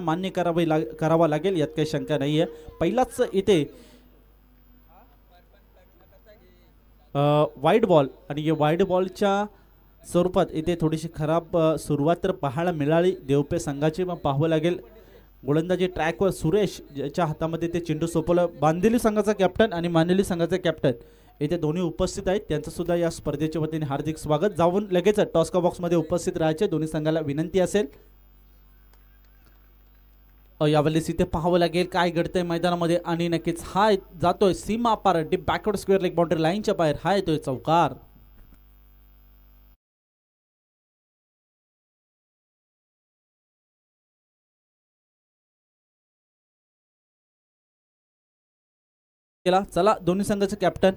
मान्य करावी लाग करावा लागेल यात काही शंका नाही आहे पहिलाच इथे वाईट बॉल आणि या वाईट बॉलच्या स्वरूपात इथे थोडीशी खराब सुरुवात तर पाहायला मिळाली देवपे संघाची मग पाहावं लागेल गोलंदाजी ट्रॅकवर सुरेश ज्याच्या हातामध्ये ते चेंडू सोपवलं बांधिली संघाचा कॅप्टन आणि मानेली संघाचा कॅप्टन इथे दोन्ही उपस्थित आहेत त्यांचं सुद्धा या स्पर्धेच्या वतीने हार्दिक स्वागत जाऊन लगेच टॉस्का बॉक्समध्ये उपस्थित राहायचे दोन्ही संघाला विनंती असेल यावेळेस इथे पाहावं लागेल काय घडतंय मैदानामध्ये आणि नक्कीच हा जातोय सीमा पार डी बॅकवर्ड स्क्वेअर लेग बाउंड्री लाईनच्या बाहेर हा येतोय चौकार केला चला दोन्ही संघाचे कॅप्टन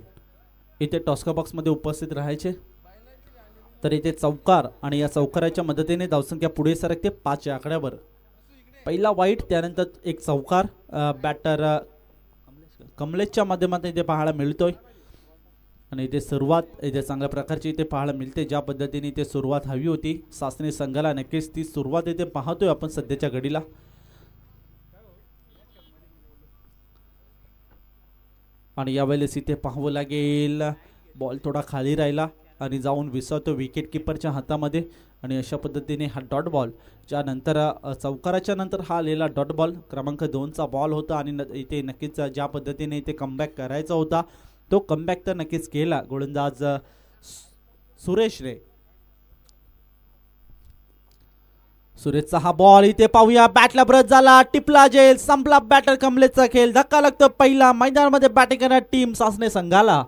इथे टॉस्का मध्ये उपस्थित राहायचे तर इथे चौकार आणि या चौकाराच्या मदतीने धावसंख्या पुढे सरकते पाच आकड्यावर पहिला वाईट त्यानंतर एक चौकार बॅटर कमलेशच्या माध्यमातून इथे पाहायला मिळतोय आणि इथे सुरुवात इथे चांगल्या प्रकारची इथे पाहायला मिळते ज्या पद्धतीने इथे सुरुवात हवी होती सासने संघाला नक्कीच ती सुरुवात इथे पाहतोय आपण सध्याच्या घडीला आणि यावेळेस इथे पाहावं लागेल बॉल थोडा खाली राहिला आणि जाऊन विसरतो विकेट किपरच्या हातामध्ये आणि अशा पद्धतीने हा डॉट बॉल ज्यानंतर चौकाराच्या नंतर हा आलेला डॉट बॉल क्रमांक दोनचा बॉल होता आणि इथे नक्कीच ज्या पद्धतीने इथे कमबॅक करायचा होता तो कमबॅक तर नक्कीच केला गोलंदाज सुरेशने सुरेशचा हा बॉल इथे पाहूया बॅटला ब्रत झाला टिपला जेल संपला बॅटर कमलेचा खेळ धक्का लागतो पहिला मैदानामध्ये बॅटिंग करणार टीम सासने संघाला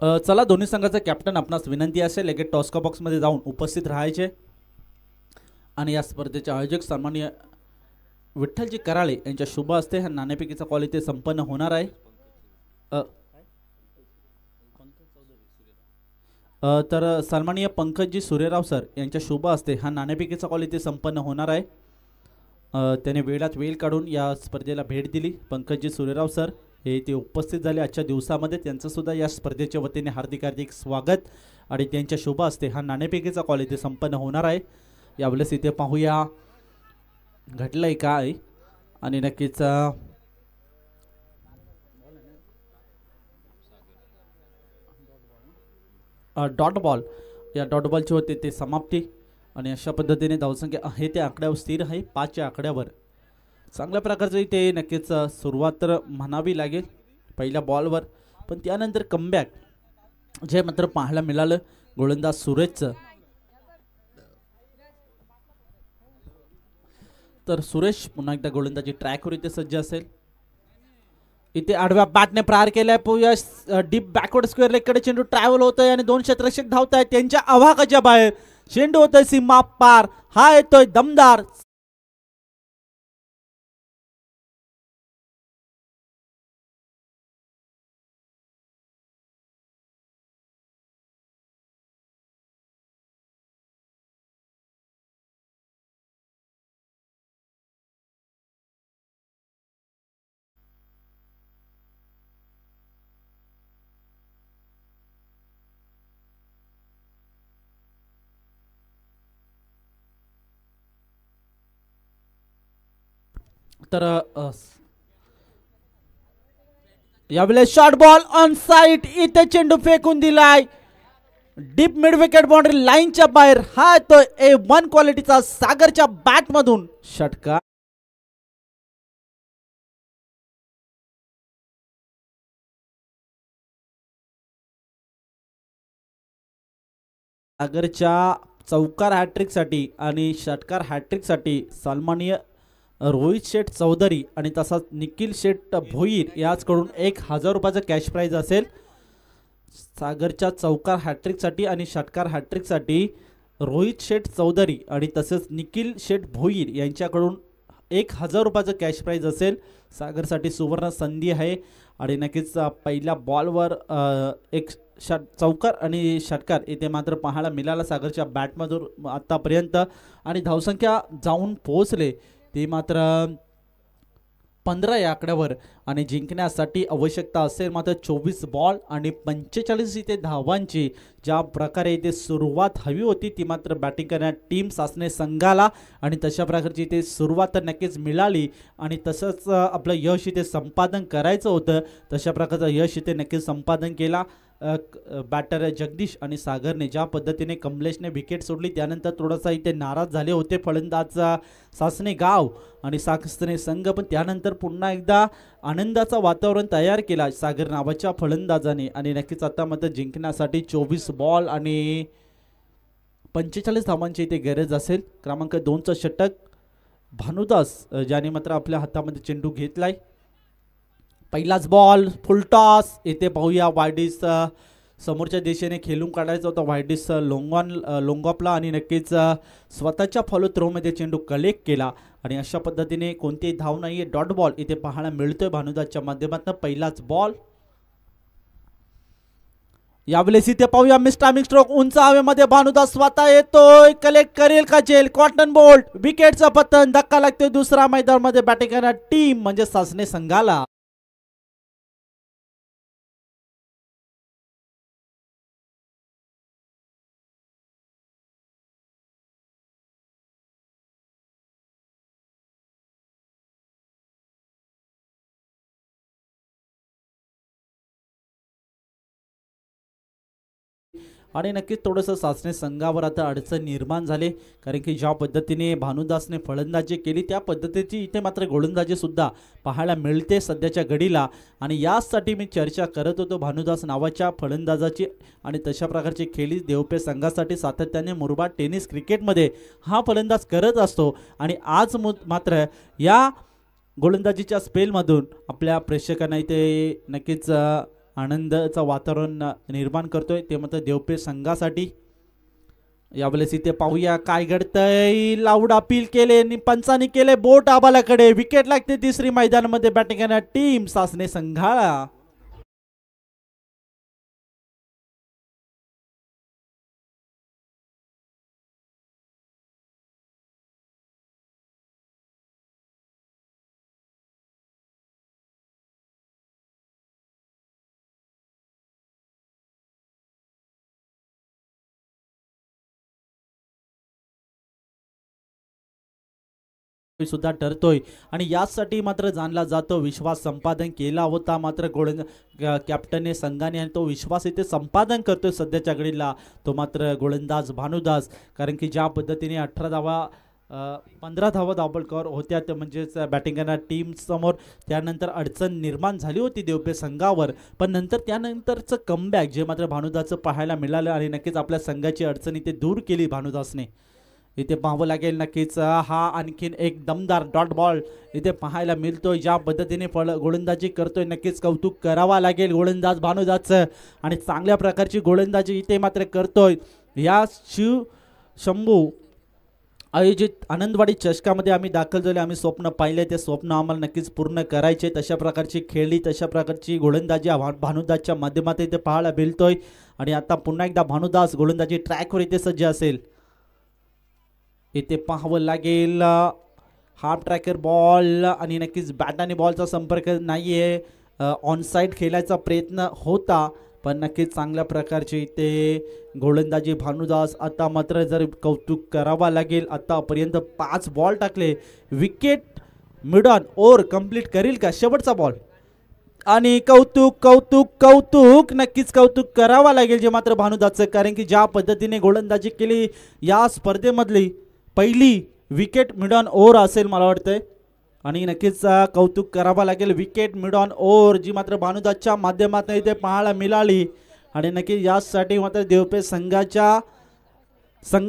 चला दोन्ही संघाचा कॅप्टन आपणास विनंती असेल लगेच टॉस्का बॉक्समध्ये जाऊन उपस्थित राहायचे आणि या स्पर्धेचे आयोजक सन्मान्य विठ्ठलजी कराळे यांच्या शुभ असते हा नाणेपिकीचा कॉल इथे संपन्न होणार आहे तर सन्माननीय पंकजी सूर्यराव सर यांच्या शुभ असते हा नाणेपिकीचा कॉल इथे संपन्न होणार आहे त्याने वेळात वेळ काढून या स्पर्धेला भेट दिली पंकजी सूर्यराव सर हे ते उपस्थित झाले आजच्या दिवसामध्ये सुद्धा या स्पर्धेच्या वतीने हार्दिक हार्दिक स्वागत आणि त्यांच्या शोभा असते हा नाणेपेकीचा कॉल इथे संपन्न होणार आहे यावेळेस इथे पाहूया घटलं आहे काय आणि नक्कीच डॉट बॉल या डॉट बॉलची होते ते समाप्ती आणि अशा पद्धतीने धावसंख्या हे त्या आकड्यावर स्थिर आहे पाचच्या आकड्यावर चांगल्या प्रकारचं इथे नक्कीच सुरुवात तर म्हणावी लागेल पहिल्या बॉलवर पण त्यानंतर कमबॅक जे मात्र पाहायला मिळालं गोलंदाज सुरेशचं तर सुरेश पुन्हा एकदा गोलंदाजी ट्रॅकवर इथे सज्ज असेल इथे आडव्या बॅटने प्रार केलाय पोया डीप बॅकवर्ड स्क्वेअर इकडे चेंडू ट्रॅव्हल होत आहे आणि दोन क्षेत्रक्षक धावत आहेत त्यांच्या आव्हाकाच्या बाहेर चेंडू होतोय सीमा पार हा येतोय दमदार तर यावेळेस शॉर्ट बॉल ऑन साईट इथे चेंडू फेकून दिलाय डीप मिड विकेट बाउंड्री लाईनच्या बाहेर हा तो ए वन क्वालिटीचा सागरच्या बॅट मधून षटकार सागरच्या चौकार हॅट्रिकसाठी आणि षटकार हॅट्रिकसाठी सन्मानीय रोहित शेठ चौधरी आणि तसाच निखिल शेठ भोईर याचकडून एक हजार रुपयाचा कॅश प्राईज असेल सागरच्या चौकार हॅट्रिकसाठी आणि षटकार हॅट्रिकसाठी रोहित शेठ चौधरी आणि तसेच निखिल शेठ भोईर यांच्याकडून एक हजार रुपयाचं कॅश प्राईज असेल सागरसाठी सुवर्ण संधी आहे आणि नक्कीच पहिल्या बॉलवर एक षट चौकार आणि षटकार येथे मात्र पाहायला मिळाला सागरच्या बॅटमधून आत्तापर्यंत आणि धावसंख्या जाऊन पोहोचले ती मात्र पंधरा या आकड्यावर आणि जिंकण्यासाठी आवश्यकता असेल मात्र चोवीस बॉल आणि पंचेचाळीस इथे धावांची ज्या प्रकारे इथे सुरुवात हवी होती ती मात्र बॅटिंग करण्यात टीम सासने संघाला आणि तशा प्रकारची इथे सुरुवात तर नक्कीच मिळाली आणि तसंच आपलं यश इथे संपादन करायचं होतं तशा प्रकारचं यश इथे नक्कीच संपादन केला बॅटर जगदीश आणि सागरने ज्या पद्धतीने कमलेशने विकेट सोडली त्यानंतर थोडासा इथे नाराज झाले होते फलंदाज सासने गाव आणि सासणे संघ पण त्यानंतर पुन्हा एकदा आनंदाचा वातावरण तयार केला सागर नावाच्या फलंदाजाने आणि नक्कीच आता मात्र जिंकण्यासाठी चोवीस बॉल आणि पंचेचाळीस धावांची इथे गरज असेल क्रमांक दोनचं षटक भानुदास ज्याने मात्र आपल्या हातामध्ये चेंडू घेतलाय पहिलाच बॉल फुलटॉस इथे पाहूया वायडीस समोरच्या दिशेने खेळून काढायचा होता व्हायडिस लोंगॉन लोंगॉपला आणि नक्कीच स्वतःच्या फॉलो थ्रोमध्ये चेंडू कलेक्ट केला आणि अशा पद्धतीने कोणतीही धाव नाही आहे डॉट बॉल इथे पाहायला मिळतोय भानुदासच्या माध्यमातून पहिलाच बॉल यावेळेस इथे पाहूया मिस्टामिक स्ट्रोक उंच हवेमध्ये भानुदास स्वतः येतोय कलेक्ट करेल का जेल कॉटन बोल्ट विकेटचा पतन धक्का लागतोय दुसरा मैदानामध्ये बॅटिंग करणार टीम म्हणजे सासने संघाला आणि नक्कीच थोडंसं सासणे संघावर आता अडचण निर्माण झाले कारण की ज्या पद्धतीने भानुदासने फलंदाजी केली त्या पद्धतीची इथे मात्र गोलंदाजीसुद्धा पाहायला मिळते सध्याच्या घडीला आणि याचसाठी मी चर्चा करत होतो भानुदास नावाच्या फलंदाजाची आणि तशा प्रकारची खेळी देवपे संघासाठी सातत्याने मुरबा टेनिस क्रिकेटमध्ये हा फलंदाज करत असतो आणि आज मात्र या गोलंदाजीच्या स्पेलमधून आपल्या प्रेक्षकांना इथे नक्कीच आनंदाचं वातावरण निर्माण करतोय ते म्हणतं देवपे संघासाठी यावेळेस इथे पाहूया काय घडतंय लाऊड अपील केले पंचानी केले बोट आबालाकडे विकेट लागते तिसरी मैदानामध्ये बॅटिंग टीम सासने संघाळा सुद्धा ठरतोय आणि यासाठी मात्र जाणला जातो विश्वास संपादन केला होता मात्र गोळंद कॅप्टनने संघाने आणि तो विश्वास इथे संपादन करतोय सध्याच्या घडीला तो मात्र गोलंदाज भानुदास कारण की ज्या पद्धतीने अठरा धावा पंधरा धावा धावलकर होत्या बॅटिंग म्हणजेच टीम टीमसमोर त्यानंतर अडचण निर्माण झाली होती देवपे संघावर पण नंतर त्यानंतरचं कमबॅक जे मात्र भानुदासचं पाहायला मिळालं आणि नक्कीच आपल्या संघाची अडचण इथे दूर केली भानुदासने इथे पाहावं लागेल नक्कीच हा आणखीन एक दमदार डॉट बॉल इथे पाहायला मिळतो ज्या पद्धतीने फळ गोलंदाजी करतोय नक्कीच कौतुक करावा लागेल गोलंदाज भानुदाजचं आणि चांगल्या प्रकारची गोलंदाजी इथे मात्र करतोय या शिव शंभू आयोजित आनंदवाडी चषकामध्ये आम्ही दाखल झाले आम्ही स्वप्न पाहिले ते स्वप्न आम्हाला नक्कीच पूर्ण करायचे तशा प्रकारची खेळली तशा प्रकारची गोलंदाजी भानुदासच्या माध्यमातून इथे पाहायला मिळतोय आणि आता पुन्हा एकदा भानुदास गोलंदाजी ट्रॅकवर इथे सज्ज असेल इथे पाहावं लागेल हाफ ट्रॅकर बॉल आणि नक्कीच बॅट आणि बॉलचा संपर्क नाही आहे ऑन साईड खेळायचा प्रयत्न होता पण नक्कीच चांगल्या प्रकारचे इथे गोलंदाजी भानुदास आता मात्र जर कौतुक करावा लागेल आतापर्यंत पाच बॉल टाकले विकेट मिडॉन ओर कंप्लीट करील का शेवटचा बॉल आणि कौतुक कौतुक कौतुक नक्कीच कौतुक करावा लागेल जे मात्र भानुदासचं कारण की ज्या पद्धतीने गोलंदाजी केली या स्पर्धेमधली पहिली विकेट मिड ऑन ओव्हर असेल मला वाटतंय आणि नक्कीच कौतुक करावं लागेल विकेट मिड ऑन ओव्हर जी मात्र भानुदासच्या माध्यमातून इथे पाहायला मिळाली आणि नक्की यासाठी मात्र देवपे संघाच्या संघ